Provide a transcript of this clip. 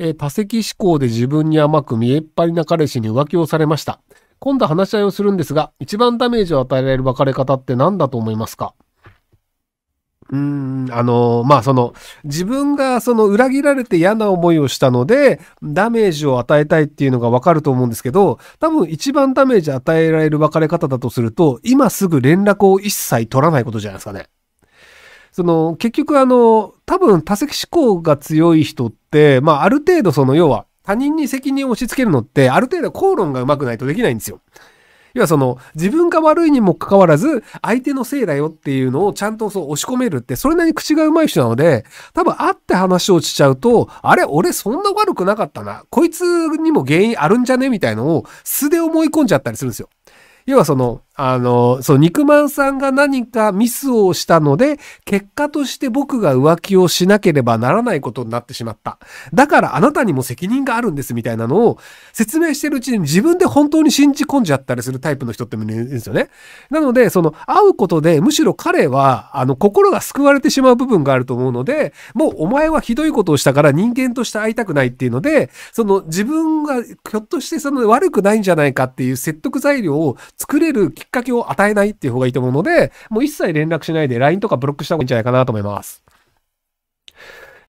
えー、多席思考で自分に甘く見えっぱりな彼氏に浮気をされました。今度話し合いをするんですが、一番ダメージを与えられる別れ方って何だと思いますかうーん、あのー、まあ、その、自分がその裏切られて嫌な思いをしたので、ダメージを与えたいっていうのがわかると思うんですけど、多分一番ダメージ与えられる別れ方だとすると、今すぐ連絡を一切取らないことじゃないですかね。その、結局あの、多分多席思考が強い人っ、まあ、ある程度その、要は、他人に責任を押し付けるのって、ある程度口論がうまくないとできないんですよ。要はその、自分が悪いにもかかわらず、相手のせいだよっていうのをちゃんとそう押し込めるって、それなりに口がうまい人なので、多分会って話をしちゃうと、あれ、俺そんな悪くなかったな。こいつにも原因あるんじゃねみたいのを素で思い込んじゃったりするんですよ。要はその、あの、そう、肉まんさんが何かミスをしたので、結果として僕が浮気をしなければならないことになってしまった。だからあなたにも責任があるんですみたいなのを説明してるうちに自分で本当に信じ込んじゃったりするタイプの人ってもいるんですよね。なので、その、会うことで、むしろ彼は、あの、心が救われてしまう部分があると思うので、もうお前はひどいことをしたから人間として会いたくないっていうので、その自分がひょっとしてその悪くないんじゃないかっていう説得材料を作れる機っかけを与えないっていう方がいいと思うので、もう一切連絡しないで LINE とかブロックした方がいいんじゃないかなと思います。